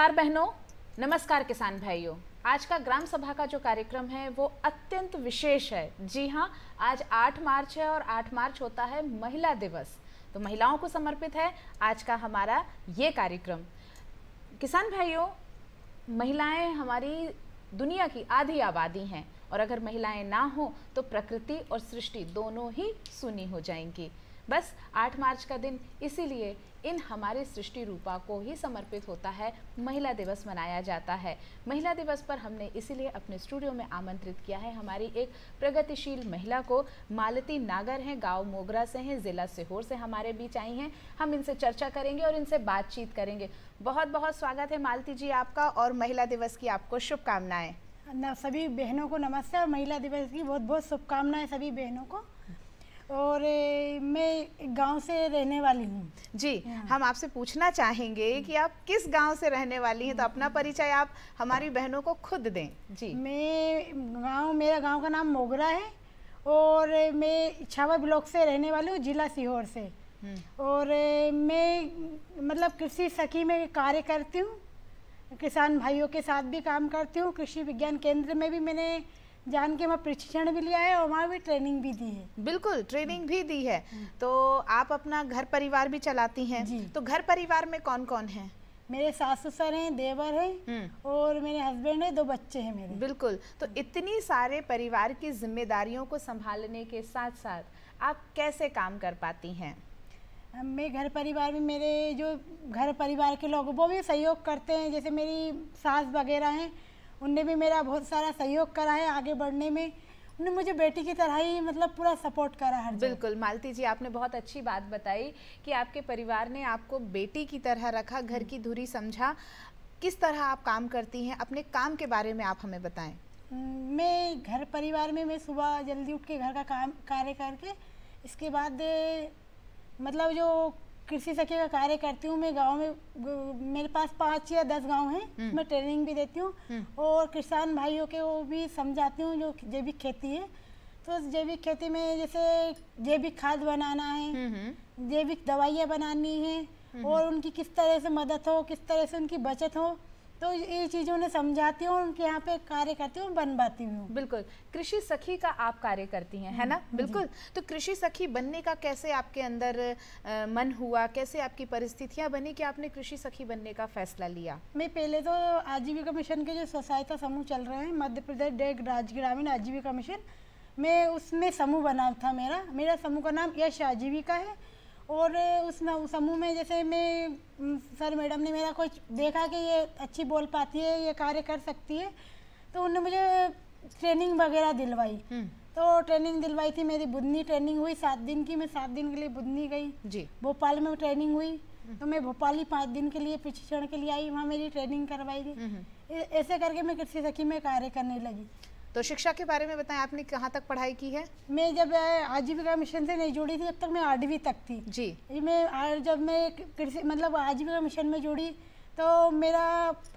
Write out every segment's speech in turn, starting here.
नमस्कार बहनों नमस्कार किसान भाइयों आज का ग्राम सभा का जो कार्यक्रम है वो अत्यंत विशेष है जी हाँ आज 8 मार्च है और 8 मार्च होता है महिला दिवस तो महिलाओं को समर्पित है आज का हमारा ये कार्यक्रम किसान भाइयों महिलाएं हमारी दुनिया की आधी आबादी हैं और अगर महिलाएं ना हों तो प्रकृति और सृष्टि दोनों ही सुनी हो जाएंगी बस आठ मार्च का दिन इसीलिए इन हमारे सृष्टि रूपा को ही समर्पित होता है महिला दिवस मनाया जाता है महिला दिवस पर हमने इसीलिए अपने स्टूडियो में आमंत्रित किया है हमारी एक प्रगतिशील महिला को मालती नागर हैं गांव मोगरा से हैं ज़िला सीहोर से हमारे बीच आई हैं हम इनसे चर्चा करेंगे और इनसे बातचीत करेंगे बहुत बहुत स्वागत है मालती जी आपका और महिला दिवस की आपको शुभकामनाएँ सभी बहनों को नमस्ते और महिला दिवस की बहुत बहुत शुभकामनाएं सभी बहनों को और मैं गांव से रहने वाली हूँ जी हाँ। हम आपसे पूछना चाहेंगे हाँ। कि आप किस गांव से रहने वाली हैं तो अपना हाँ। परिचय आप हमारी बहनों को खुद दें जी मैं गांव मेरा गांव का नाम मोगरा है और मैं छावा ब्लॉक से रहने वाली हूँ जिला सीहोर से हम्म। और मैं मतलब कृषि सखी में कार्य करती हूँ किसान भाइयों के साथ भी काम करती हूँ कृषि विज्ञान केंद्र में भी मैंने जान के मैं प्रशिक्षण भी लिया है और वहाँ भी ट्रेनिंग भी दी है बिल्कुल ट्रेनिंग भी दी है हम्म। तो आप अपना घर परिवार भी चलाती हैं तो घर परिवार में कौन कौन है मेरे सास ससुर हैं देवर हैं हम्म। और मेरे हस्बैंड हैं दो बच्चे हैं मेरे बिल्कुल तो इतनी सारे परिवार की जिम्मेदारियों को संभालने के साथ साथ आप कैसे काम कर पाती हैं मैं घर परिवार में मेरे जो घर परिवार के लोग वो भी सहयोग करते हैं जैसे मेरी सास वगैरह हैं उनने भी मेरा बहुत सारा सहयोग करा है आगे बढ़ने में उन्होंने मुझे बेटी की तरह ही मतलब पूरा सपोर्ट करा हर बिल्कुल मालती जी आपने बहुत अच्छी बात बताई कि आपके परिवार ने आपको बेटी की तरह रखा घर की धुरी समझा किस तरह आप काम करती हैं अपने काम के बारे में आप हमें बताएं मैं घर परिवार में मैं सुबह जल्दी उठ के घर का काम कार्य करके इसके बाद मतलब जो कृषि सखी का कार्य करती हूँ मैं गांव में मेरे पास पाँच या दस गांव हैं हम्म। मैं ट्रेनिंग भी देती हूँ हम्म। और किसान भाइयों के वो भी समझाती हूँ जो जैविक खेती है तो जैविक खेती में जैसे जैविक खाद बनाना है हम्म, जैविक दवाइयाँ बनानी है और उनकी किस तरह से मदद हो किस तरह से उनकी बचत हो तो ये चीज़ों ने समझाती हूँ उनके यहाँ पे कार्य करती हूँ बनवाती हूँ बिल्कुल कृषि सखी का आप कार्य करती हैं है ना हाँ बिल्कुल तो कृषि सखी बनने का कैसे आपके अंदर मन हुआ कैसे आपकी परिस्थितियाँ बनी कि आपने कृषि सखी बनने का फैसला लिया मैं पहले तो आजीविका मिशन के जो सहायता समूह चल रहे हैं मध्य प्रदेश डेग राज्य ग्रामीण आजीविका मिशन मैं उसमें समूह बना था मेरा मेरा समूह का नाम यश आजीविका है और उस समूह में जैसे मैं सर मैडम ने मेरा कुछ देखा कि ये अच्छी बोल पाती है ये कार्य कर सकती है तो उन्होंने मुझे ट्रेनिंग वगैरह दिलवाई हम्म। तो ट्रेनिंग दिलवाई थी मेरी बुधनी ट्रेनिंग हुई सात दिन की मैं सात दिन के लिए बुधनी गई जी भोपाल में ट्रेनिंग हुई हम्म। तो मैं भोपाल ही पाँच दिन के लिए प्रशिक्षण के लिए आई वहाँ मेरी ट्रेनिंग करवाई गई हम्म, ऐसे करके मैं कृषि सखी में कार्य करने लगी तो शिक्षा के बारे में बताएं आपने कहाँ तक पढ़ाई की है मैं जब आजीविका मिशन से नहीं जुड़ी थी तब तक मैं आठवीं तक थी जी मैं जब मैं कृषि मतलब आजीविका मिशन में जुड़ी तो मेरा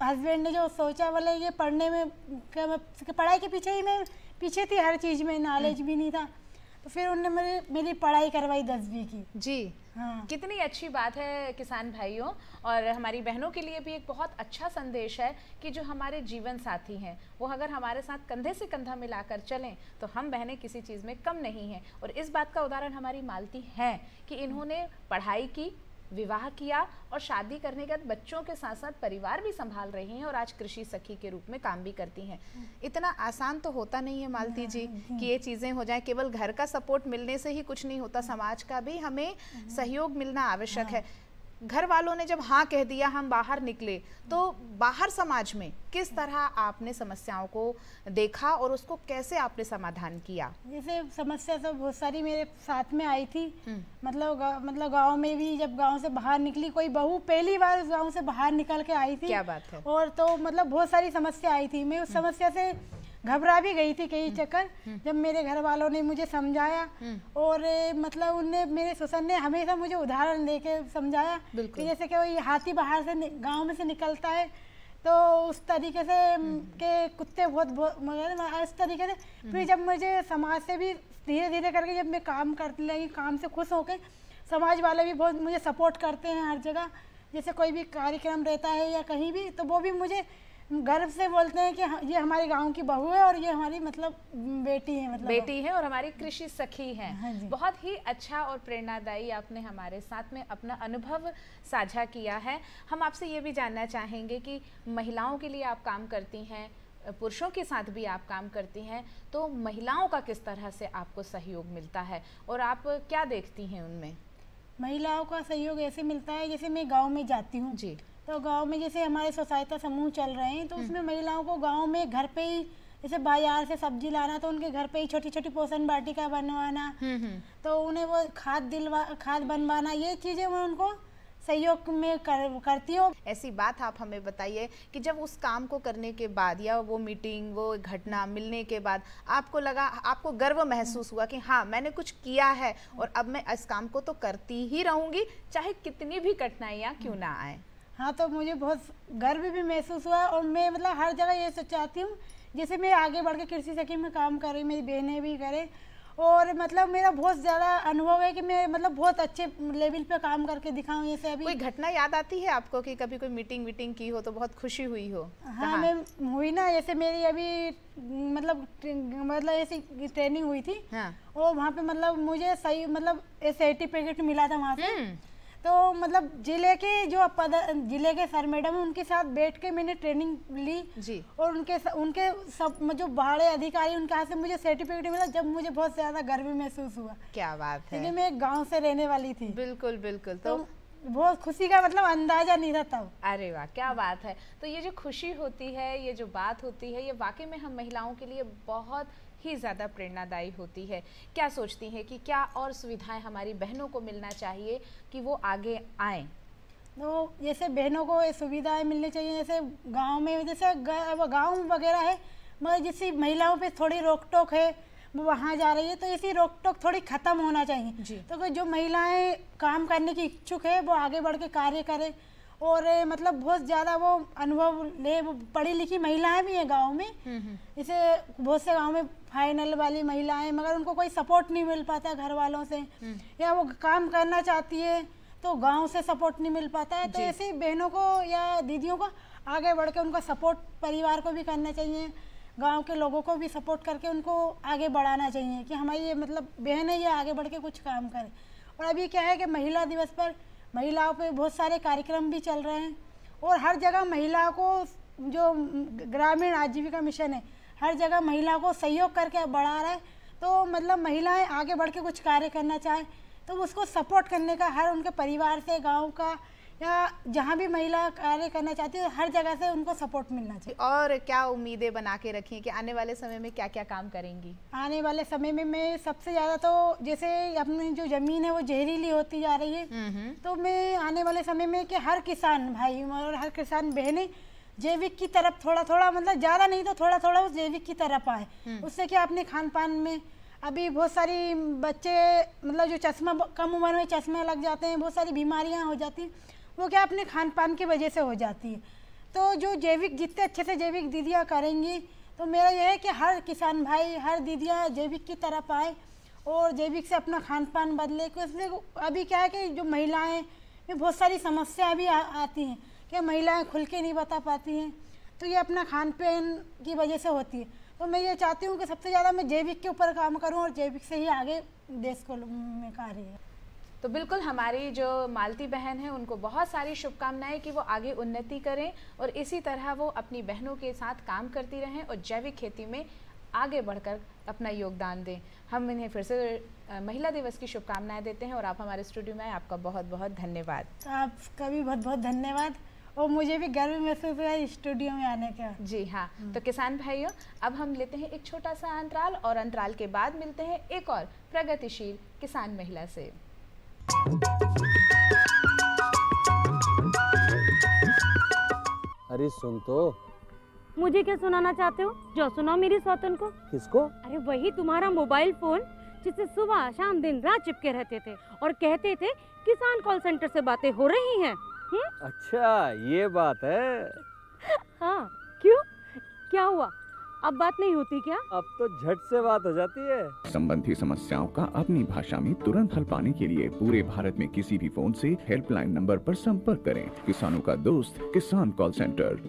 हस्बैंड ने जो सोचा बोले ये पढ़ने में क्या पढ़ाई के पीछे ही मैं पीछे थी हर चीज़ में नॉलेज हम्म। भी नहीं था तो फिर उनने मेरे मेरी पढ़ाई करवाई दसवीं की जी हाँ। कितनी अच्छी बात है किसान भाइयों और हमारी बहनों के लिए भी एक बहुत अच्छा संदेश है कि जो हमारे जीवन साथी हैं वो अगर हमारे साथ कंधे से कंधा मिलाकर चलें तो हम बहनें किसी चीज़ में कम नहीं हैं और इस बात का उदाहरण हमारी मालती हैं कि इन्होंने पढ़ाई की विवाह किया और शादी करने के बाद बच्चों के साथ साथ परिवार भी संभाल रही हैं और आज कृषि सखी के रूप में काम भी करती हैं इतना आसान तो होता नहीं है मालती जी कि ये चीज़ें हो जाए केवल घर का सपोर्ट मिलने से ही कुछ नहीं होता समाज का भी हमें हम्म। सहयोग मिलना आवश्यक हाँ। है घर वालों ने जब हाँ कह दिया हम बाहर निकले तो बाहर समाज में किस तरह आपने समस्याओं को देखा और उसको कैसे आपने समाधान किया जैसे समस्या तो बहुत सारी मेरे साथ में आई थी हम्म। मतलब गा, मतलब गांव में भी जब गांव से बाहर निकली कोई बहू पहली बार उस गांव से बाहर निकल के आई थी क्या बात है और तो मतलब बहुत सारी समस्या आई थी मैं उस हम्म। समस्या से घबरा भी गई थी कई हम्म। चक्कर हम्म। जब मेरे घर वालों ने मुझे समझाया हम्म। और मतलब उनने मेरे ससुर ने हमेशा मुझे उदाहरण दे के समझाया कि जैसे कि वही हाथी बाहर से गाँव में से निकलता है तो उस तरीके से के कुत्ते बहुत बहुत मगर मतलब इस तरीके से फिर जब मुझे समाज से भी धीरे धीरे करके जब मैं काम करने लगी काम से खुश होकर समाज वाले भी बहुत मुझे सपोर्ट करते हैं हर जगह जैसे कोई भी कार्यक्रम रहता है या कहीं भी तो वो भी मुझे गर्व से बोलते हैं कि ये हमारे गांव की बहू है और ये हमारी मतलब बेटी है मतलब बेटी है और हमारी कृषि सखी है हाँ बहुत ही अच्छा और प्रेरणादायी आपने हमारे साथ में अपना अनुभव साझा किया है हम आपसे ये भी जानना चाहेंगे कि महिलाओं के लिए आप काम करती हैं पुरुषों के साथ भी आप काम करती हैं तो महिलाओं का किस तरह से आपको सहयोग मिलता है और आप क्या देखती हैं उनमें महिलाओं का सहयोग ऐसे मिलता है जैसे मैं गांव में जाती हूँ जी तो गांव में जैसे हमारे सोसाइटी समूह चल रहे हैं तो उसमें महिलाओं को गांव में घर पे ही जैसे बाजार से सब्जी लाना तो उनके घर पे ही छोटी छोटी पोषण बाटिका बनवाना हम्म, हम्म। तो उन्हें वो खाद दिलवा खाद बनवाना ये चीज़ें मैं उनको सहयोग में कर, करती हूँ ऐसी बात आप हमें बताइए कि जब उस काम को करने के बाद या वो मीटिंग वो घटना मिलने के बाद आपको लगा आपको गर्व महसूस हुआ कि हाँ मैंने कुछ किया है और अब मैं इस काम को तो करती ही रहूँगी चाहे कितनी भी कठिनाइयाँ क्यों ना आए हाँ तो मुझे बहुत गर्व भी महसूस हुआ और मैं मतलब हर जगह ये सब चाहती हूँ जैसे मैं आगे बढ़ के कृषि सखी में काम कर रही मेरी बहनें भी करें और मतलब मेरा बहुत ज़्यादा अनुभव है कि मैं मतलब बहुत अच्छे लेवल पे काम करके दिखाऊँ जैसे अभी कोई घटना याद आती है आपको कि कभी कोई मीटिंग वीटिंग की हो तो बहुत खुशी हुई हो हाँ मैं हुई ना जैसे मेरी अभी मतलब मतलब ऐसी ट्रेनिंग हुई थी हाँ। और वहाँ पे मतलब मुझे सही मतलब एस पैकेट मिला था वहाँ से हम्म। तो मतलब जिले के जो जिले के सर मैडम उनके साथ बैठ के मैंने ट्रेनिंग ली जी और उनके उनके सब जो बड़े अधिकारी उनके हाथ से मुझे सर्टिफिकेट मिला जब मुझे बहुत ज्यादा गर्व महसूस हुआ क्या बात है मैं एक गांव से रहने वाली थी बिल्कुल बिल्कुल तो, तो बहुत खुशी का मतलब अंदाजा नहीं रहता अरे वाह क्या बात है तो ये जो खुशी होती है ये जो बात होती है ये वाकई में हम महिलाओं के लिए बहुत ही ज़्यादा प्रेरणादायी होती है क्या सोचती हैं कि क्या और सुविधाएं हमारी बहनों को मिलना चाहिए कि वो आगे आए तो जैसे बहनों को सुविधाएं मिलनी चाहिए जैसे गांव में जैसे गांव वगैरह है मगर जैसी महिलाओं पे थोड़ी रोक टोक है वो वहाँ जा रही है तो ऐसी रोक टोक थोड़ी ख़त्म होना चाहिए तो जो महिलाएं काम करने की इच्छुक है वो आगे बढ़ के कार्य करें और मतलब बहुत ज़्यादा वो अनुभव ले वो पढ़ी लिखी महिलाएं भी हैं गांव में हम्म, हम्म। इसे बहुत से गांव में फाइनल वाली महिलाएं मगर उनको कोई सपोर्ट नहीं मिल पाता घर वालों से हम्म। या वो काम करना चाहती है तो गांव से सपोर्ट नहीं मिल पाता है तो ऐसे बहनों को या दीदियों को आगे बढ़ के उनका सपोर्ट परिवार को भी करना चाहिए गांव के लोगों को भी सपोर्ट करके उनको आगे बढ़ाना चाहिए कि हमारी ये मतलब बहन है ये आगे बढ़ के कुछ काम करें और अभी क्या है कि महिला दिवस पर महिलाओं पर बहुत सारे कार्यक्रम भी चल रहे हैं और हर जगह महिलाओं को जो ग्रामीण आजीविका मिशन है हर जगह महिला को सहयोग करके बढ़ा रहे तो मतलब महिलाएं आगे बढ़ के कुछ कार्य करना चाहें तो उसको सपोर्ट करने का हर उनके परिवार से गाँव का या जहाँ भी महिला कार्य करना चाहती है हर जगह से उनको सपोर्ट मिलना चाहिए और क्या उम्मीदें बना के रखी हैं कि आने वाले समय में क्या क्या काम करेंगी आने वाले समय में मैं सबसे ज़्यादा तो जैसे अपनी जो ज़मीन है वो जहरीली होती जा रही है हम्म, हम्म। तो मैं आने वाले समय में कि हर किसान भाई और हर किसान बहनें जैविक की तरफ थोड़ा थोड़ा मतलब ज़्यादा नहीं तो थोड़ा थोड़ा उस जैविक की तरफ आए हम्म। उससे क्या अपने खान पान में अभी बहुत सारी बच्चे मतलब जो चश्मा कम उम्र में चश्मे लग जाते हैं बहुत सारी बीमारियाँ हो जाती हैं वो क्या अपने खान पान की वजह से हो जाती है तो जो जैविक जितने अच्छे से जैविक दीदियाँ करेंगी तो मेरा यह है कि हर किसान भाई हर दीदियाँ जैविक की तरफ आए और जैविक से अपना खान पान बदले क्योंकि अभी क्या है कि जो महिलाएं में बहुत सारी समस्या भी आ, आती हैं या महिलाएं खुल के नहीं बता पाती हैं तो ये अपना खान पान की वजह से होती है तो मैं ये चाहती हूँ कि सबसे ज़्यादा मैं जैविक के ऊपर काम करूँ और जैविक से ही आगे देश को में कार्य है तो बिल्कुल हमारी जो मालती बहन है उनको बहुत सारी शुभकामनाएं कि वो आगे उन्नति करें और इसी तरह वो अपनी बहनों के साथ काम करती रहें और जैविक खेती में आगे बढ़कर अपना योगदान दें हम इन्हें फिर से महिला दिवस की शुभकामनाएं देते हैं और आप हमारे स्टूडियो में आए आपका बहुत बहुत धन्यवाद आपका भी बहुत बहुत धन्यवाद और मुझे भी गर्व महसूस हुआ स्टूडियो में आने का जी हाँ हम्म। तो किसान भाइयों अब हम लेते हैं एक छोटा सा अंतराल और अंतराल के बाद मिलते हैं एक और प्रगतिशील किसान महिला से अरे सुन तो मुझे क्या सुनाना चाहते हो जो सुनाओ मेरी सौतन को किसको अरे वही तुम्हारा मोबाइल फोन जिससे सुबह शाम दिन रात चिपके रहते थे और कहते थे किसान कॉल सेंटर से बातें हो रही हैं अच्छा ये बात है हाँ क्यों क्या हुआ अब बात नहीं होती क्या अब तो झट से बात हो जाती है संबंधी समस्याओं का अपनी भाषा में तुरंत हल पाने के लिए पूरे भारत में किसी भी फोन से हेल्पलाइन नंबर पर संपर्क करें किसानों का दोस्त किसान कॉल सेंटर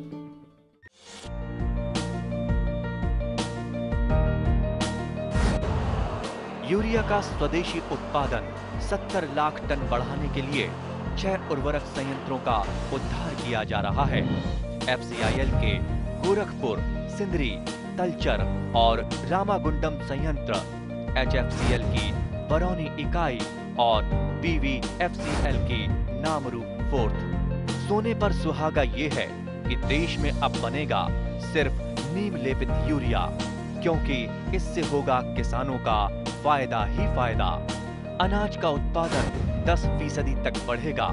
यूरिया का स्वदेशी उत्पादन 70 लाख टन बढ़ाने के लिए छह उर्वरक संयंत्रों का उद्धार किया जा रहा है एफसीआईएल के गोरखपुर सिंदरी तलचर और रामागुंडम संयंत्र एचएफसीएल की बरौनी इकाई और पीवीएफसीएल की नामरू फोर्थ सोने पर सुहागा ये है कि देश में अब बनेगा सिर्फ नीम लेपित यूरिया क्योंकि इससे होगा किसानों का फायदा ही फायदा अनाज का उत्पादन 10 फीसदी तक बढ़ेगा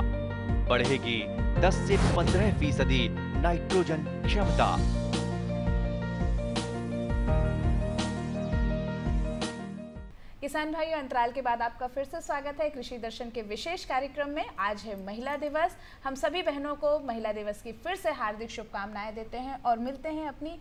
बढ़ेगी 10 से 15 फीसदी नाइट्रोजन क्षमता किसान भाइयों अंतराल के बाद आपका फिर से स्वागत है कृषि दर्शन के विशेष कार्यक्रम में आज है महिला दिवस हम सभी बहनों को महिला दिवस की फिर से हार्दिक शुभकामनाएं देते हैं और मिलते हैं अपनी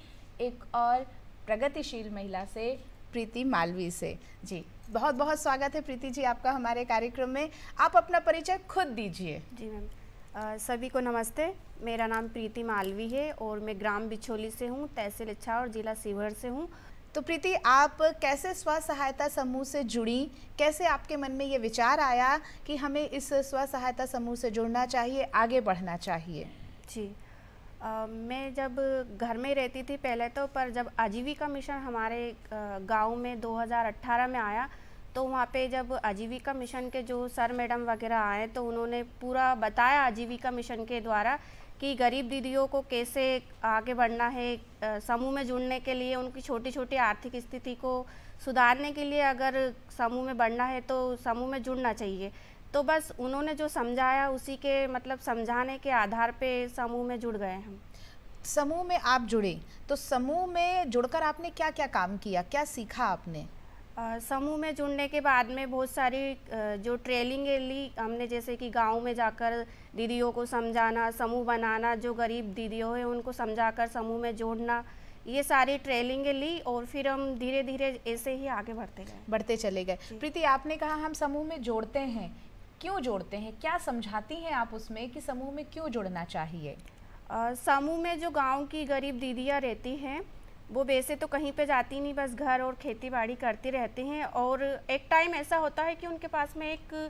एक और प्रगतिशील महिला से प्रीति मालवी से जी बहुत बहुत स्वागत है प्रीति जी आपका हमारे कार्यक्रम में आप अपना परिचय खुद दीजिए जी मैम सभी को नमस्ते मेरा नाम प्रीति मालवी है और मैं ग्राम बिछोली से हूँ तहसील इच्छा और जिला सीवर से हूँ तो प्रीति आप कैसे स्व सहायता समूह से जुड़ी कैसे आपके मन में ये विचार आया कि हमें इस स्व सहायता समूह से जुड़ना चाहिए आगे बढ़ना चाहिए जी मैं जब घर में रहती थी पहले तो पर जब आजीविका मिशन हमारे गांव में 2018 में आया तो वहाँ पे जब आजीविका मिशन के जो सर मैडम वगैरह आए तो उन्होंने पूरा बताया आजीविका मिशन के द्वारा कि गरीब दीदियों को कैसे आगे बढ़ना है समूह में जुड़ने के लिए उनकी छोटी छोटी आर्थिक स्थिति को सुधारने के लिए अगर समूह में बढ़ना है तो समूह में जुड़ना चाहिए तो बस उन्होंने जो समझाया उसी के मतलब समझाने के आधार पे समूह में जुड़ गए हम समूह में आप जुड़े तो समूह में जुड़कर आपने क्या क्या काम किया क्या सीखा आपने समूह में जुड़ने के बाद में बहुत सारी जो ट्रेनिंग ली हमने जैसे कि गांव में जाकर दीदियों को समझाना समूह बनाना जो गरीब दीदियों हैं उनको समझाकर समूह में जोड़ना ये सारी ट्रेनिंग ली और फिर हम धीरे धीरे ऐसे ही आगे बढ़ते गए बढ़ते चले गए प्रीति आपने कहा हम समूह में जोड़ते हैं क्यों जोड़ते हैं क्या समझाती हैं आप उसमें कि समूह में क्यों जुड़ना चाहिए समूह में जो गांव की गरीब दीदियाँ रहती हैं वो वैसे तो कहीं पे जाती नहीं बस घर और खेती बाड़ी करती रहती हैं और एक टाइम ऐसा होता है कि उनके पास में एक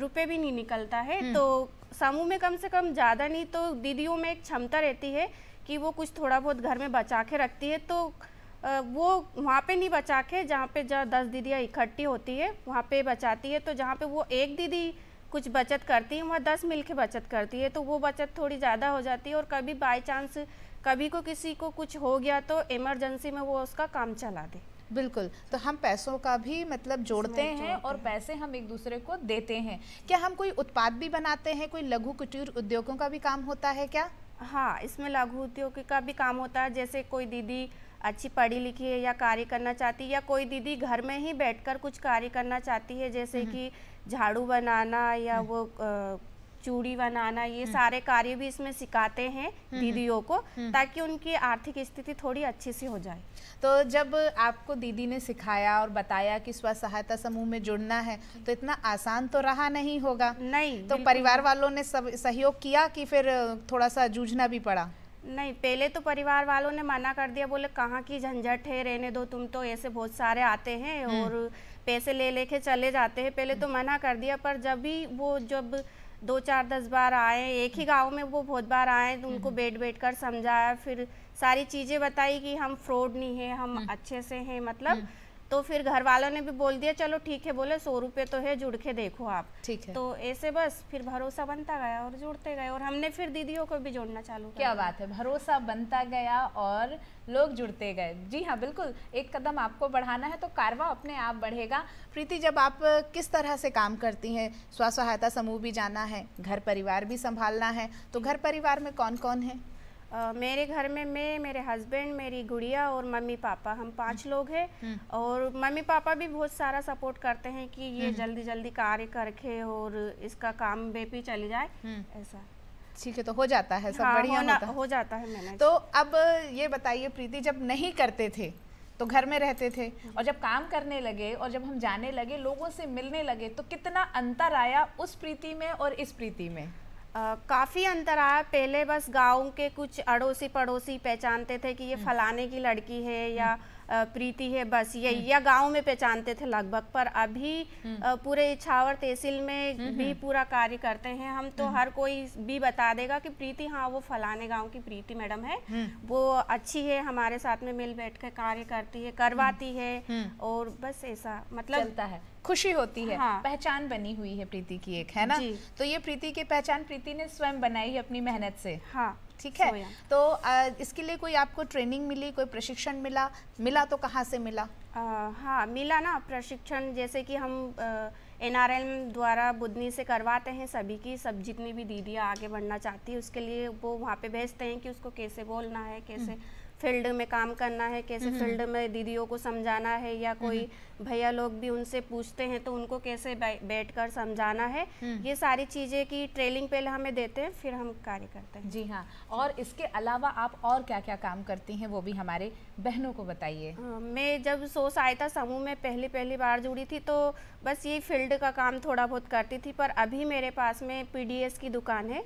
रुपए भी नहीं निकलता है हम्म। तो समूह में कम से कम ज़्यादा नहीं तो दीदियों में एक क्षमता रहती है कि वो कुछ थोड़ा बहुत घर में बचा के रखती है तो वो वहाँ पे नहीं बचा के जहाँ पे जहाँ दस दीदियाँ इकट्ठी होती है वहाँ पे बचाती है तो जहाँ पे वो एक दीदी कुछ बचत करती हैं वहाँ दस मिल के बचत करती है तो वो बचत थोड़ी ज़्यादा हो जाती है और कभी बाई चांस कभी को किसी को कुछ हो गया तो इमरजेंसी में वो उसका काम चला दे बिल्कुल तो हम पैसों का भी मतलब जोड़ते हैं और पैसे हम एक दूसरे को देते हैं क्या हम कोई उत्पाद भी बनाते हैं कोई लघु कुटीर उद्योगों का भी काम होता है क्या हाँ इसमें लघु उद्योग का भी काम होता है जैसे कोई दीदी अच्छी पढ़ी लिखी है या कार्य करना चाहती है या कोई दीदी घर में ही बैठकर कुछ कार्य करना चाहती है जैसे हम्म। कि झाड़ू बनाना या हम्म। वो चूड़ी बनाना ये हम्म। सारे कार्य भी इसमें सिखाते हैं हम्म। दीदियों को ताकि उनकी आर्थिक स्थिति थोड़ी अच्छी सी हो जाए तो जब आपको दीदी ने सिखाया और बताया कि स्व सहायता समूह में जुड़ना है तो इतना आसान तो रहा नहीं होगा नहीं तो परिवार वालों ने सब सहयोग किया कि फिर थोड़ा सा जूझना भी पड़ा नहीं पहले तो परिवार वालों ने मना कर दिया बोले कहाँ की झंझट है रहने दो तुम तो ऐसे बहुत सारे आते हैं और पैसे ले लेके चले जाते हैं पहले तो मना कर दिया पर जब भी वो जब दो चार दस बार आए एक ही गांव में वो बहुत बार आए तो उनको हम्म। बैठ बैठ कर समझाया फिर सारी चीज़ें बताई कि हम फ्रॉड नहीं है हम हम्म। अच्छे से हैं मतलब हम्म। तो फिर घर वालों ने भी बोल दिया चलो ठीक है बोले सौ रुपये तो है जुड़ के देखो आप ठीक है तो ऐसे बस फिर भरोसा बनता गया और जुड़ते गए और हमने फिर दीदियों को भी जोड़ना चालू क्या बात है भरोसा बनता गया और लोग जुड़ते गए जी हाँ बिल्कुल एक कदम आपको बढ़ाना है तो कारवा अपने आप बढ़ेगा प्रीति जब आप किस तरह से काम करती हैं स्व सहायता समूह भी जाना है घर परिवार भी संभालना है तो घर परिवार में कौन कौन है मेरे घर में मैं मेरे हस्बैंड मेरी गुड़िया और मम्मी पापा हम पांच हम्म। लोग हैं हम्म। और मम्मी पापा भी बहुत सारा सपोर्ट करते हैं कि ये हम्म। जल्दी जल्दी कार्य करके और इसका काम बेपी चली जाए ऐसा ठीक है तो हो जाता है सब हाँ, बढ़िया होता है हो जाता है मैंने तो अब ये बताइए प्रीति जब नहीं करते थे तो घर में रहते थे और जब काम करने लगे और जब हम जाने लगे लोगों से मिलने लगे तो कितना अंतर आया उस प्रीति में और इस प्रीति में काफ़ी अंतर आया पहले बस गाँव के कुछ अड़ोसी पड़ोसी पहचानते थे कि ये हम्म। फलाने की लड़की है हम्म। या प्रीति है बस ये हम्म। या गांव में पहचानते थे लगभग पर अभी पूरे इछावर तहसील में भी पूरा कार्य करते हैं हम तो हर कोई भी बता देगा कि प्रीति हाँ वो फलाने गांव की प्रीति मैडम है वो अच्छी है हमारे साथ में मिल बैठ कर कार्य करती है करवाती है और बस ऐसा मतलब चलता है खुशी होती है हाँ। पहचान बनी हुई है प्रीति की एक है ना तो ये प्रीति की पहचान प्रीति ने स्वयं बनाई है अपनी मेहनत से हाँ ठीक है तो आ, इसके लिए कोई आपको ट्रेनिंग मिली कोई प्रशिक्षण मिला मिला तो कहाँ से मिला आ, हाँ मिला ना प्रशिक्षण जैसे कि हम एन आर एम द्वारा बुधनी से करवाते हैं सभी की सब जितनी भी दीदियाँ आगे बढ़ना चाहती है उसके लिए वो वहाँ पे भेजते हैं कि उसको कैसे बोलना है कैसे हम्म। फील्ड में काम करना है कैसे हम्म। फील्ड में दीदियों को समझाना है या हम्म। कोई भैया लोग भी उनसे पूछते हैं तो उनको कैसे बैठ कर समझाना है हम्म। ये सारी चीज़ें की ट्रेनिंग पहले हमें देते हैं फिर हम कार्य करते हैं जी हाँ और इसके अलावा आप और क्या क्या काम करती हैं वो भी हमारे बहनों को बताइए मैं जब सो सहायता समूह में पहली पहली बार जुड़ी थी तो बस ये फील्ड का काम थोड़ा बहुत करती थी पर अभी मेरे पास में पी की दुकान है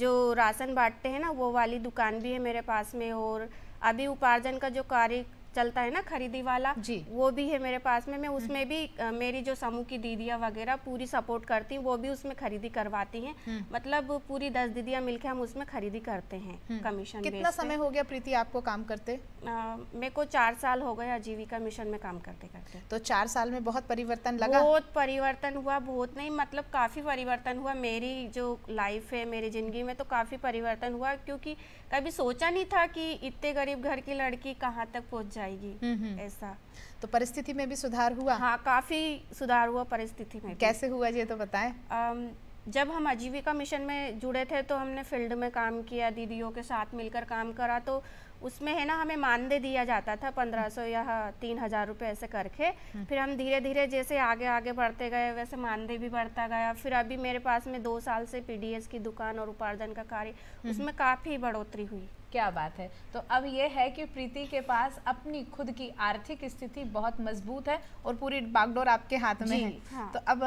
जो राशन बांटते हैं ना वो वाली दुकान भी है मेरे पास में और अभी उपार्जन का जो कार्य चलता है ना खरीदी वाला जी वो भी है मेरे पास में मैं उसमें भी आ, मेरी जो समूह की दीदियाँ वगैरह पूरी सपोर्ट करती हैं वो भी उसमें खरीदी करवाती हैं हम्म। मतलब पूरी दस दीदियाँ मिलकर हम उसमें खरीदी करते हैं कमीशन हम्म। कितना समय हो गया प्रीति आपको काम करते मेरे को चार साल हो गए आजीविका मिशन में काम करते करते तो चार साल में बहुत परिवर्तन लगा बहुत परिवर्तन हुआ बहुत नहीं मतलब काफ़ी परिवर्तन हुआ मेरी जो लाइफ है मेरी ज़िंदगी में तो काफ़ी परिवर्तन हुआ क्योंकि कभी सोचा नहीं था कि इतने गरीब घर की लड़की कहाँ तक पहुँच जाए जाएगी ऐसा तो परिस्थिति में भी सुधार हुआ हाँ काफ़ी सुधार हुआ परिस्थिति में कैसे हुआ ये तो बताएं जब हम आजीविका मिशन में जुड़े थे तो हमने फील्ड में काम किया दीदियों के साथ मिलकर काम करा तो उसमें है ना हमें मानदेय दिया जाता था पंद्रह सौ या तीन हज़ार रुपये ऐसे करके हम्म। फिर हम धीरे धीरे जैसे आगे आगे बढ़ते गए वैसे मानदेय भी बढ़ता गया फिर अभी मेरे पास में दो साल से पीडीएस की दुकान और उपार्जन का कार्य हम्म। उसमें काफ़ी बढ़ोतरी हुई क्या बात है तो अब ये है कि प्रीति के पास अपनी खुद की आर्थिक स्थिति बहुत मजबूत है और पूरी बागडोर आपके हाथ में है हाँ। तो अब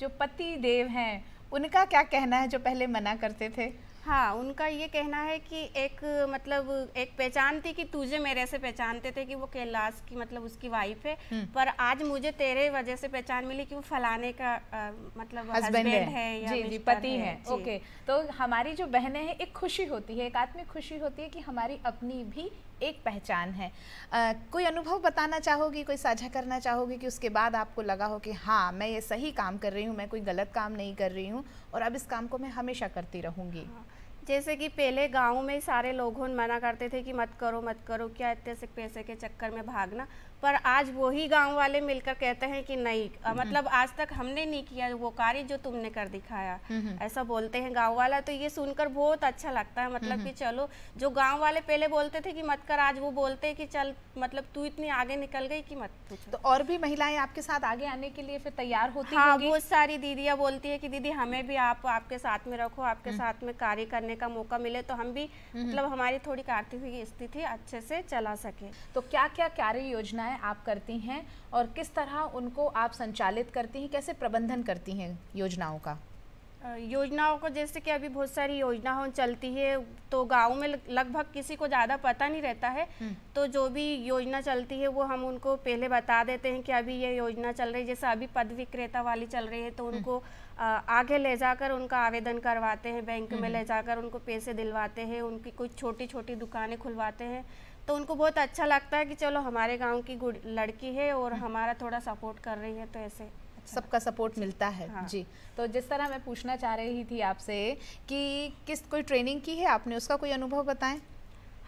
जो पति देव हैं उनका क्या कहना है जो पहले मना करते थे हाँ उनका ये कहना है कि एक मतलब एक पहचान थी कि तुझे मेरे से पहचानते थे कि वो कैलाश की मतलब उसकी वाइफ है हम्म। पर आज मुझे तेरे वजह से पहचान मिली कि वो फलाने का आ, मतलब हस्बैंड है, है या जी जी पति है, है ओके तो हमारी जो बहनें हैं एक खुशी होती है एक आत्मिक खुशी होती है कि हमारी अपनी भी एक पहचान है आ, कोई अनुभव बताना चाहोगी कोई साझा करना चाहोगी कि उसके बाद आपको लगा हो कि हाँ मैं ये सही काम कर रही हूँ मैं कोई गलत काम नहीं कर रही हूँ और अब इस काम को मैं हमेशा करती रहूँगी हाँ। जैसे कि पहले गांव में सारे लोगों मना करते थे कि मत करो मत करो क्या इतने से पैसे के चक्कर में भागना पर आज वही गांव वाले मिलकर कहते हैं कि नहीं हम्म। मतलब आज तक हमने नहीं किया वो कार्य जो तुमने कर दिखाया हम्म, हम्म। ऐसा बोलते हैं गांव वाला तो ये सुनकर बहुत अच्छा लगता है मतलब कि चलो जो गांव वाले पहले बोलते थे कि मत कर आज वो बोलते हैं कि चल मतलब तू इतनी आगे निकल गई कि मत पूछो तो और भी महिलाएं आपके साथ आगे आने के लिए फिर तैयार होती हाँ बहुत सारी दीदियाँ बोलती है की दीदी हमें भी आप आपके साथ में रखो आपके साथ में कार्य करने का मौका मिले तो हम भी मतलब हमारी थोड़ी आर्थिक स्थिति अच्छे से चला सके तो क्या क्या कार्य योजना योजनाएं आप करती हैं और किस तरह उनको आप संचालित करती हैं कैसे प्रबंधन करती हैं योजनाओं का योजनाओं को जैसे कि अभी बहुत सारी योजनाओं चलती है तो गांव में लगभग किसी को ज़्यादा पता नहीं रहता है हम्म। तो जो भी योजना चलती है वो हम उनको पहले बता देते हैं कि अभी ये योजना चल रही है जैसे अभी पद विक्रेता वाली चल रही है तो हम्म। उनको आगे ले जाकर उनका आवेदन करवाते हैं बैंक में हम्म। ले जाकर उनको पैसे दिलवाते हैं उनकी कुछ छोटी छोटी दुकानें खुलवाते हैं तो उनको बहुत अच्छा लगता है कि चलो हमारे गांव की लड़की है और हमारा थोड़ा सपोर्ट कर रही है तो ऐसे अच्छा सबका सपोर्ट मिलता है हाँ। जी तो जिस तरह मैं पूछना चाह रही थी आपसे कि किस कोई ट्रेनिंग की है आपने उसका कोई अनुभव बताएं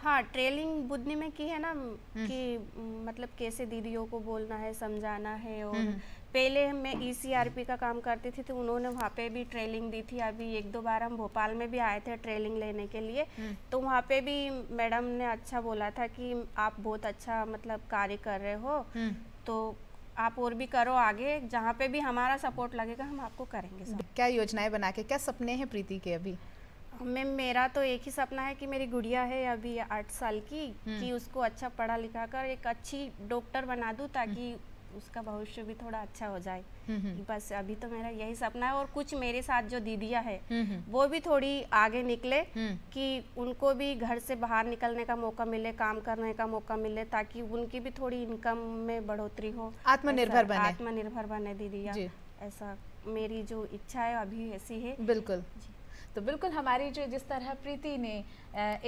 हाँ ट्रेनिंग बुद्धि में की है ना हम्म। कि मतलब कैसे दीदियों को बोलना है समझाना है और हम्म। पहले मैं ई e का काम करती थी तो उन्होंने वहाँ पे भी ट्रेनिंग दी थी अभी एक दो बार हम भोपाल में भी आए थे ट्रेनिंग लेने के लिए हम्म। तो वहाँ पे भी मैडम ने अच्छा बोला था कि आप बहुत अच्छा मतलब कार्य कर रहे हो हम्म। तो आप और भी करो आगे जहाँ पे भी हमारा सपोर्ट लगेगा हम आपको करेंगे क्या योजनाएं बना के क्या सपने हैं प्रीति के अभी मैम मेरा तो एक ही सपना है कि मेरी गुड़िया है अभी आठ साल की हम्म। कि उसको अच्छा पढ़ा लिखा कर एक अच्छी डॉक्टर बना दूँ ताकि उसका भविष्य भी थोड़ा अच्छा हो जाए हम्म, हम्म। बस अभी तो मेरा यही सपना है और कुछ मेरे साथ जो दीदिया है हम्म, वो भी थोड़ी आगे निकले कि उनको भी घर से बाहर निकलने का मौका मिले काम करने का मौका मिले ताकि उनकी भी थोड़ी इनकम में बढ़ोतरी हो आत्मनिर्भर बने आत्मनिर्भर बने दीदिया ऐसा मेरी जो इच्छा है अभी ऐसी है बिल्कुल तो बिल्कुल हमारी जो जिस तरह प्रीति ने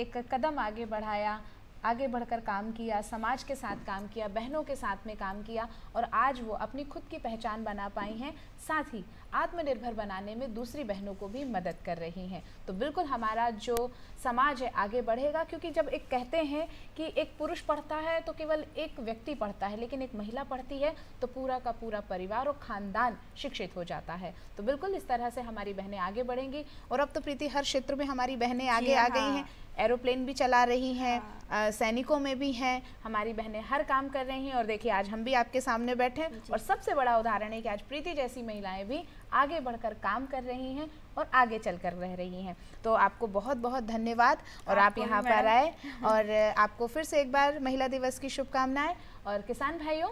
एक कदम आगे बढ़ाया आगे बढ़कर काम किया समाज के साथ काम किया बहनों के साथ में काम किया और आज वो अपनी खुद की पहचान बना पाई हैं साथ ही आत्मनिर्भर बनाने में दूसरी बहनों को भी मदद कर रही हैं तो बिल्कुल हमारा जो समाज है आगे बढ़ेगा क्योंकि जब एक कहते हैं कि एक पुरुष पढ़ता है तो केवल एक व्यक्ति पढ़ता है लेकिन एक महिला पढ़ती है तो पूरा का पूरा परिवार और खानदान शिक्षित हो जाता है तो बिल्कुल इस तरह से हमारी बहनें आगे बढ़ेंगी और अब तो प्रीति हर क्षेत्र में हमारी बहनें आगे आ हाँ। गई हैं एरोप्लेन भी चला रही हैं हाँ। सैनिकों में भी हैं हमारी बहनें हर काम कर रही हैं और देखिए आज हम भी आपके सामने बैठे हैं और सबसे बड़ा उदाहरण है कि आज प्रीति जैसी महिलाएं भी आगे बढ़कर काम कर रही हैं और आगे चल कर रह रही हैं तो आपको बहुत बहुत धन्यवाद और आप यहाँ पर आए और आपको फिर से एक बार महिला दिवस की शुभकामनाएं और किसान भाइयों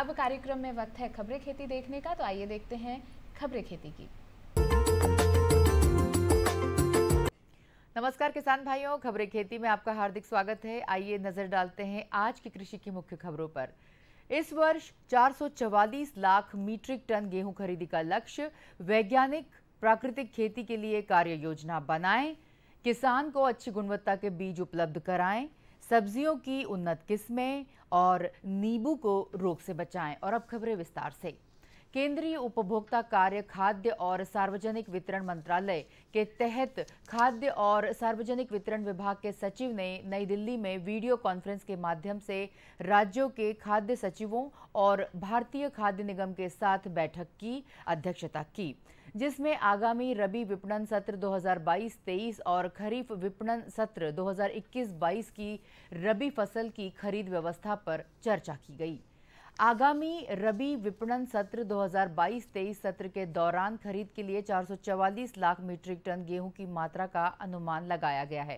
अब कार्यक्रम में वक्त है खबरें खेती देखने का तो आइए देखते हैं खबरें खेती की नमस्कार किसान भाइयों खबरें खेती में आपका हार्दिक स्वागत है आइए नजर डालते हैं आज की कृषि की मुख्य खबरों पर इस वर्ष 444 लाख मीट्रिक टन गेहूं खरीदी का लक्ष्य वैज्ञानिक प्राकृतिक खेती के लिए कार्य योजना बनाएं किसान को अच्छी गुणवत्ता के बीज उपलब्ध कराएं सब्जियों की उन्नत किस्में और नींबू को रोग से बचाएं और अब खबरें विस्तार से केंद्रीय उपभोक्ता कार्य खाद्य और सार्वजनिक वितरण मंत्रालय के तहत खाद्य और सार्वजनिक वितरण विभाग के सचिव ने नई दिल्ली में वीडियो कॉन्फ्रेंस के माध्यम से राज्यों के खाद्य सचिवों और भारतीय खाद्य निगम के साथ बैठक की अध्यक्षता की जिसमें आगामी रबी विपणन सत्र 2022-23 और खरीफ विपणन सत्र 2021-22 की रबी फसल की खरीद व्यवस्था पर चर्चा की गई आगामी रबी विपणन सत्र 2022-23 सत्र के दौरान खरीद के लिए 444 लाख मीट्रिक टन गेहूं की मात्रा का अनुमान लगाया गया है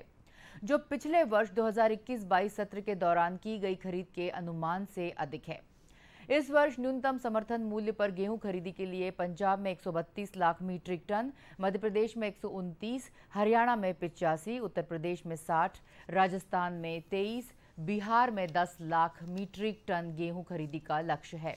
जो पिछले वर्ष 2021-22 सत्र के दौरान की गई खरीद के अनुमान से अधिक है इस वर्ष न्यूनतम समर्थन मूल्य पर गेहूं खरीदी के लिए पंजाब में 132 लाख मीट्रिक टन मध्य प्रदेश में एक हरियाणा में पिचासी उत्तर प्रदेश में 60, राजस्थान में 23, बिहार में 10 लाख मीट्रिक टन गेहूं खरीदी का लक्ष्य है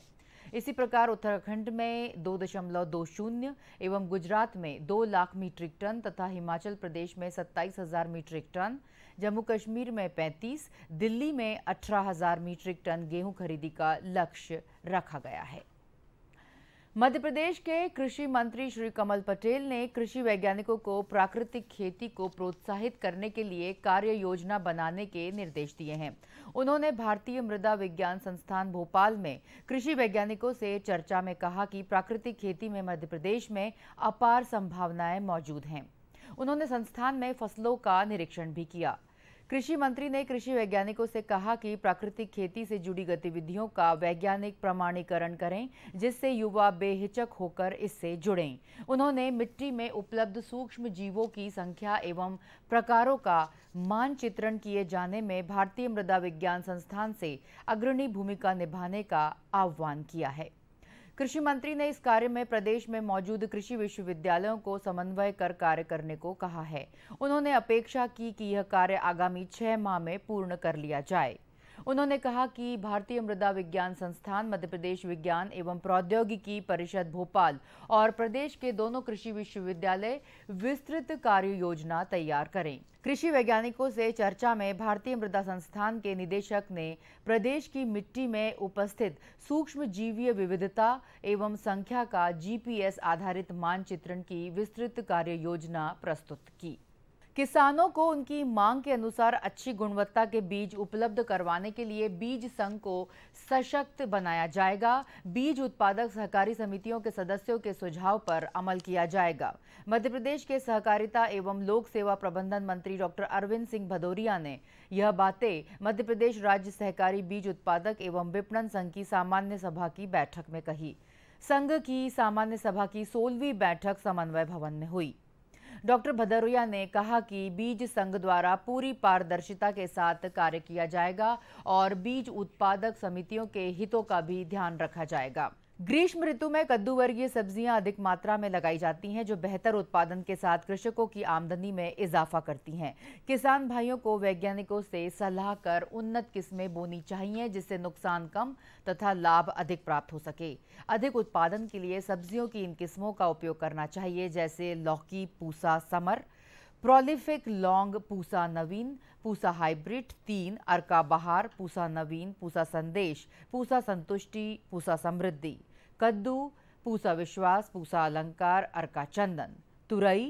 इसी प्रकार उत्तराखंड में दो दशमलव दो शून्य एवं गुजरात में दो लाख मीट्रिक टन तथा हिमाचल प्रदेश में सत्ताईस हजार मीट्रिक टन जम्मू कश्मीर में पैंतीस दिल्ली में अठारह हजार मीट्रिक टन गेहूं खरीदी का लक्ष्य रखा गया है मध्य प्रदेश के कृषि मंत्री श्री कमल पटेल ने कृषि वैज्ञानिकों को प्राकृतिक खेती को प्रोत्साहित करने के लिए कार्य योजना बनाने के निर्देश दिए हैं उन्होंने भारतीय मृदा विज्ञान संस्थान भोपाल में कृषि वैज्ञानिकों से चर्चा में कहा कि प्राकृतिक खेती में मध्य प्रदेश में अपार संभावनाएं मौजूद हैं उन्होंने संस्थान में फसलों का निरीक्षण भी किया कृषि मंत्री ने कृषि वैज्ञानिकों से कहा कि प्राकृतिक खेती से जुड़ी गतिविधियों का वैज्ञानिक प्रमाणीकरण करें जिससे युवा बेहिचक होकर इससे जुड़ें उन्होंने मिट्टी में उपलब्ध सूक्ष्म जीवों की संख्या एवं प्रकारों का मानचित्रण किए जाने में भारतीय मृदा विज्ञान संस्थान से अग्रणी भूमिका निभाने का आह्वान किया है कृषि मंत्री ने इस कार्य में प्रदेश में मौजूद कृषि विश्वविद्यालयों को समन्वय कर कार्य करने को कहा है उन्होंने अपेक्षा की कि यह कार्य आगामी छह माह में पूर्ण कर लिया जाए उन्होंने कहा कि भारतीय मृदा विज्ञान संस्थान मध्य प्रदेश विज्ञान एवं प्रौद्योगिकी परिषद भोपाल और प्रदेश के दोनों कृषि विश्वविद्यालय विस्तृत कार्य योजना तैयार करें कृषि वैज्ञानिकों से चर्चा में भारतीय मृदा संस्थान के निदेशक ने प्रदेश की मिट्टी में उपस्थित सूक्ष्म जीवीय विविधता एवं संख्या का जीपीएस आधारित मानचित्रण की विस्तृत कार्य योजना प्रस्तुत की किसानों को उनकी मांग के अनुसार अच्छी गुणवत्ता के बीज उपलब्ध करवाने के लिए बीज संघ को सशक्त बनाया जाएगा बीज उत्पादक सहकारी समितियों के सदस्यों के सुझाव पर अमल किया जाएगा मध्य प्रदेश के सहकारिता एवं लोक सेवा प्रबंधन मंत्री डॉक्टर अरविंद सिंह भदौरिया ने यह बातें मध्य प्रदेश राज्य सहकारी बीज उत्पादक एवं विपणन संघ की सामान्य सभा की बैठक में कही संघ की सामान्य सभा की सोलहवीं बैठक समन्वय भवन में हुई डॉक्टर भदौरिया ने कहा कि बीज संघ द्वारा पूरी पारदर्शिता के साथ कार्य किया जाएगा और बीज उत्पादक समितियों के हितों का भी ध्यान रखा जाएगा ग्रीष्म ऋतु में कद्दू वर्गीय सब्जियां अधिक मात्रा में लगाई जाती हैं जो बेहतर उत्पादन के साथ कृषकों की आमदनी में इजाफा करती हैं किसान भाइयों को वैज्ञानिकों से सलाह कर उन्नत किस्में बोनी चाहिए जिससे नुकसान कम तथा लाभ अधिक प्राप्त हो सके अधिक उत्पादन के लिए सब्जियों की इन किस्मों का उपयोग करना चाहिए जैसे लौकी पूसा समर प्रोलिफिक लौंग पूसा नवीन पूसा हाइब्रिड तीन अर्का बहार पूसा नवीन पूसा संदेश पूसा संतुष्टि पूसा समृद्धि कद्दू पूसा विश्वास पूसा अलंकार अर्का चंदन तुरई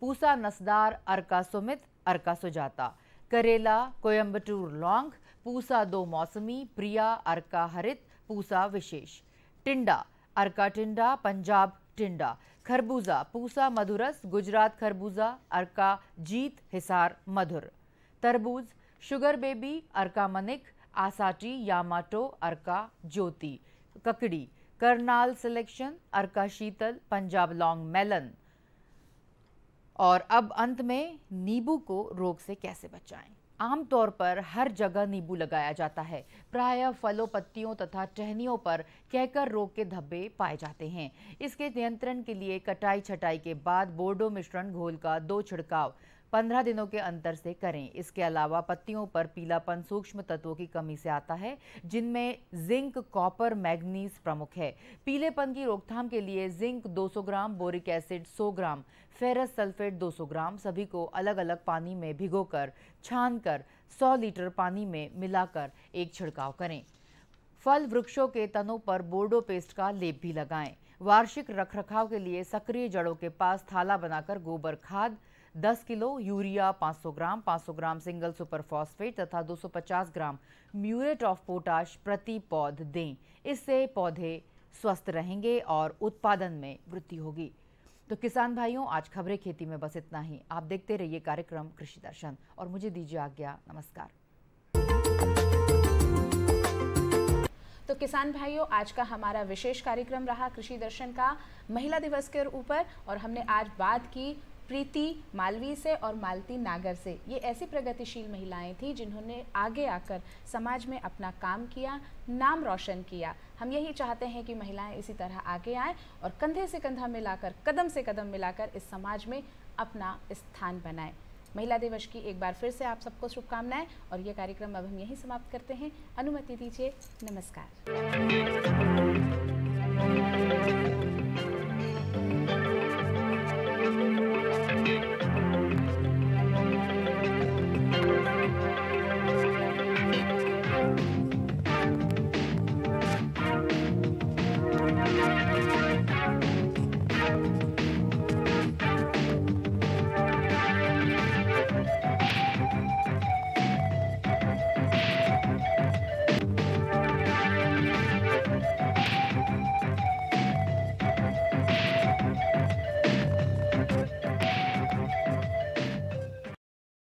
पूसा नसदार अर्का सुमित अर्का सुजाता करेला कोयम्बटूर लौंग पूसा दो मौसमी प्रिया अर्का हरित पूसा विशेष टिंडा अर्का टिंडा पंजाब टिंडा खरबूजा पूसा मधुरस गुजरात खरबूजा अर्का जीत हिसार मधुर तरबूज sugar baby Arka Manik Asahi Yamato Arka Jyoti ककड़ी Karnal selection Arka Sheetal Punjab long melon और अब अंत में नींबू को रोग से कैसे बचाएं आमतौर पर हर जगह नींबू लगाया जाता है प्रायः फलों पत्तियों तथा टहनियों पर कहकर रोग के धब्बे पाए जाते हैं इसके नियंत्रण के लिए कटाई छटाई के बाद बोर्डो मिश्रण घोल का दो छिड़काव पंद्रह दिनों के अंतर से करें इसके अलावा पत्तियों पर पीलापन सूक्ष्म तत्वों की कमी से आता है जिनमें जिंक कॉपर मैग्नीज प्रमुख है पीलेपन की रोकथाम के लिए zinc 200 gram boric acid 100 gram ferrous sulphate 200 gram सभी को अलग अलग पानी में भिगोकर छानकर 100 लीटर पानी में मिलाकर एक छिड़काव करें फल वृक्षों के तनों पर बोर्डो पेस्ट का लेप भी लगाएं वार्षिक रखरखाव के लिए सक्रिय जड़ों के पास थाला बनाकर गोबर खाद दस किलो यूरिया सौ ग्राम सौ ग्राम सिंगल सुपर फॉस्फेट तथा दो सौ पचास ग्राम म्यूरेट ऑफ पोटाश प्रति पौध दें इससे पौधे स्वस्थ रहेंगे और उत्पादन में वृद्धि होगी तो किसान भाइयों आज खबरें खेती में बस इतना ही आप देखते रहिए कार्यक्रम कृषि दर्शन और मुझे दीजिए आज्ञा नमस्कार तो किसान भाइयों आज का हमारा विशेष कार्यक्रम रहा कृषि दर्शन का महिला दिवस के ऊपर और हमने आज बात की प्रीति मालवी से और मालती नागर से ये ऐसी प्रगतिशील महिलाएं थी जिन्होंने आगे आकर समाज में अपना काम किया नाम रोशन किया हम यही चाहते हैं कि महिलाएं इसी तरह आगे आएँ और कंधे से कंधा मिलाकर कदम से कदम मिलाकर इस समाज में अपना स्थान बनाएं महिला दिवस की एक बार फिर से आप सबको शुभकामनाएं और ये कार्यक्रम अब हम यहीं समाप्त करते हैं अनुमति दीजिए नमस्कार